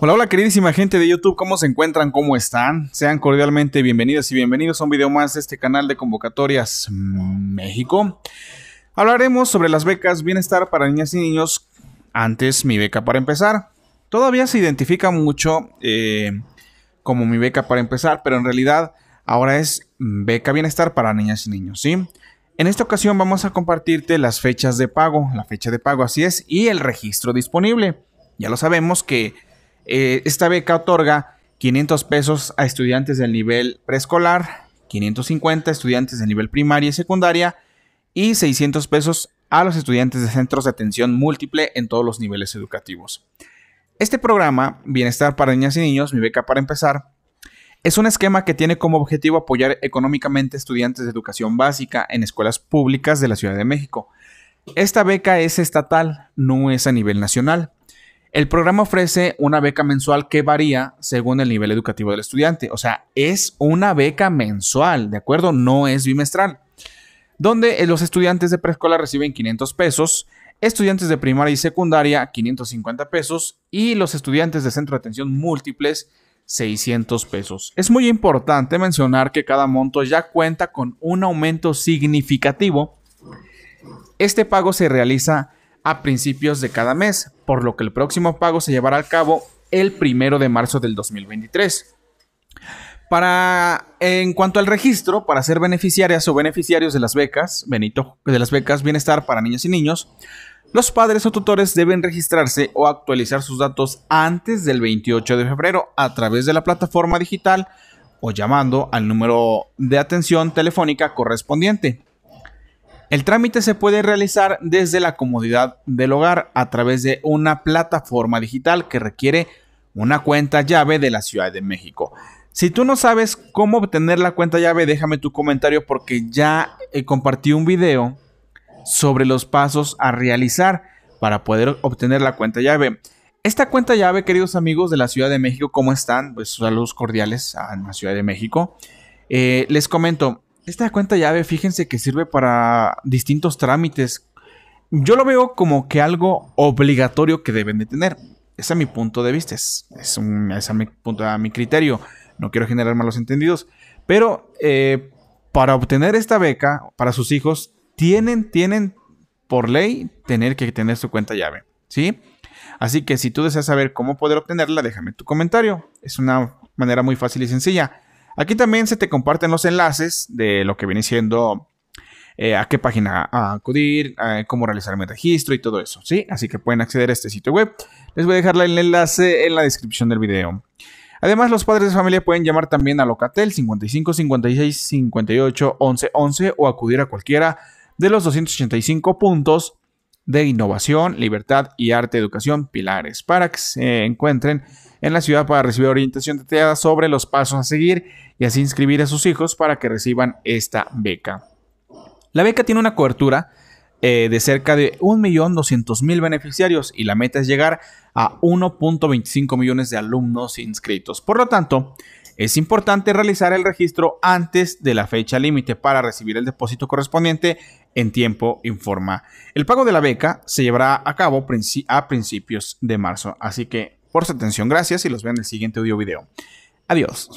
Hola, hola queridísima gente de YouTube, ¿cómo se encuentran? ¿Cómo están? Sean cordialmente bienvenidos y bienvenidos a un video más de este canal de convocatorias México. Hablaremos sobre las becas bienestar para niñas y niños. Antes mi beca para empezar. Todavía se identifica mucho eh, como mi beca para empezar, pero en realidad ahora es beca bienestar para niñas y niños, ¿sí? En esta ocasión vamos a compartirte las fechas de pago, la fecha de pago así es, y el registro disponible. Ya lo sabemos que eh, esta beca otorga 500 pesos a estudiantes del nivel preescolar, 550 estudiantes del nivel primaria y secundaria y 600 pesos a los estudiantes de centros de atención múltiple en todos los niveles educativos. Este programa, Bienestar para Niñas y Niños, mi beca para empezar, es un esquema que tiene como objetivo apoyar económicamente estudiantes de educación básica en escuelas públicas de la Ciudad de México. Esta beca es estatal, no es a nivel nacional. El programa ofrece una beca mensual que varía según el nivel educativo del estudiante. O sea, es una beca mensual, ¿de acuerdo? No es bimestral. Donde eh, los estudiantes de preescolar reciben 500 pesos, estudiantes de primaria y secundaria 550 pesos y los estudiantes de centro de atención múltiples 600 pesos. Es muy importante mencionar que cada monto ya cuenta con un aumento significativo. Este pago se realiza a principios de cada mes por lo que el próximo pago se llevará a cabo el primero de marzo del 2023. Para, en cuanto al registro, para ser beneficiarias o beneficiarios de las becas, Benito, de las becas Bienestar para Niños y Niños, los padres o tutores deben registrarse o actualizar sus datos antes del 28 de febrero a través de la plataforma digital o llamando al número de atención telefónica correspondiente. El trámite se puede realizar desde la comodidad del hogar a través de una plataforma digital que requiere una cuenta llave de la Ciudad de México. Si tú no sabes cómo obtener la cuenta llave, déjame tu comentario porque ya eh, compartí un video sobre los pasos a realizar para poder obtener la cuenta llave. Esta cuenta llave, queridos amigos de la Ciudad de México, ¿cómo están? Pues saludos cordiales a la Ciudad de México. Eh, les comento, esta cuenta llave, fíjense que sirve para distintos trámites. Yo lo veo como que algo obligatorio que deben de tener. Ese es mi punto de vista, es, a, mi punto, a mi criterio. No quiero generar malos entendidos. Pero eh, para obtener esta beca para sus hijos, tienen, tienen por ley tener que tener su cuenta llave. ¿Sí? Así que si tú deseas saber cómo poder obtenerla, déjame tu comentario. Es una manera muy fácil y sencilla. Aquí también se te comparten los enlaces de lo que viene siendo eh, a qué página acudir, cómo realizar mi registro y todo eso, ¿sí? Así que pueden acceder a este sitio web. Les voy a dejar el enlace en la descripción del video. Además, los padres de familia pueden llamar también a Locatel 55 56 58 11 11 o acudir a cualquiera de los 285 puntos de innovación, libertad y arte educación pilares para que se encuentren en la ciudad para recibir orientación detallada sobre los pasos a seguir y así inscribir a sus hijos para que reciban esta beca. La beca tiene una cobertura eh, de cerca de 1.200.000 beneficiarios y la meta es llegar a 1.25 millones de alumnos inscritos. Por lo tanto, es importante realizar el registro antes de la fecha límite para recibir el depósito correspondiente en tiempo forma. El pago de la beca se llevará a cabo a principios de marzo, así que por su atención. Gracias y los veo en el siguiente audio video. Adiós.